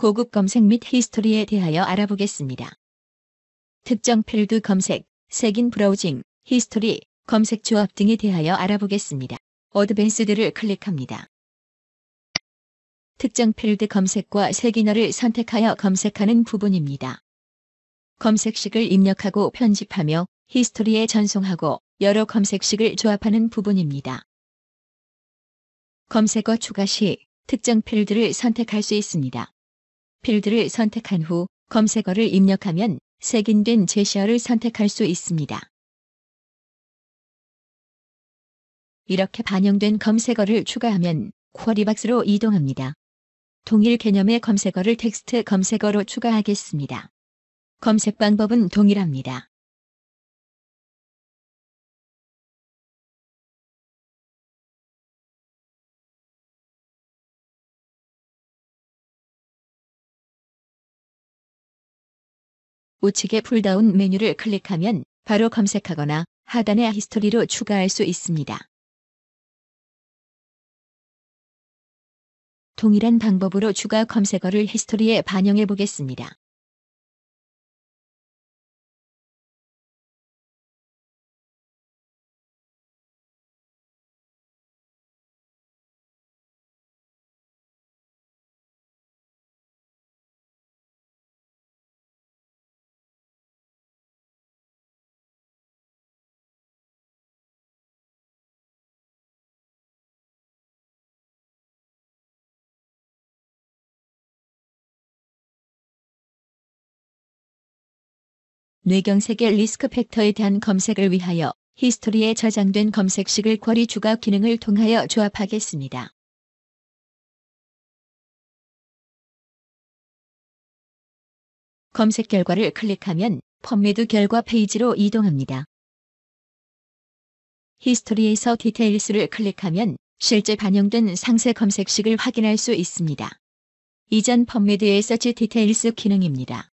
고급 검색 및 히스토리에 대하여 알아보겠습니다. 특정 필드 검색, 색인 브라우징, 히스토리, 검색 조합 등에 대하여 알아보겠습니다. 어드밴스드를 클릭합니다. 특정 필드 검색과 색인어를 선택하여 검색하는 부분입니다. 검색식을 입력하고 편집하며 히스토리에 전송하고 여러 검색식을 조합하는 부분입니다. 검색어 추가 시 특정 필드를 선택할 수 있습니다. 필드를 선택한 후 검색어를 입력하면 색인된 제시어를 선택할 수 있습니다. 이렇게 반영된 검색어를 추가하면 쿼리박스로 이동합니다. 동일 개념의 검색어를 텍스트 검색어로 추가하겠습니다. 검색 방법은 동일합니다. 우측의 풀다운 메뉴를 클릭하면 바로 검색하거나 하단의 히스토리로 추가할 수 있습니다. 동일한 방법으로 추가 검색어를 히스토리에 반영해 보겠습니다. 뇌경색의 리스크 팩터에 대한 검색을 위하여 히스토리에 저장된 검색식을 쿼리 주가 기능을 통하여 조합하겠습니다. 검색 결과를 클릭하면 펌미드 결과 페이지로 이동합니다. 히스토리에서 디테일스를 클릭하면 실제 반영된 상세 검색식을 확인할 수 있습니다. 이전 펌미드의 서지 디테일스 기능입니다.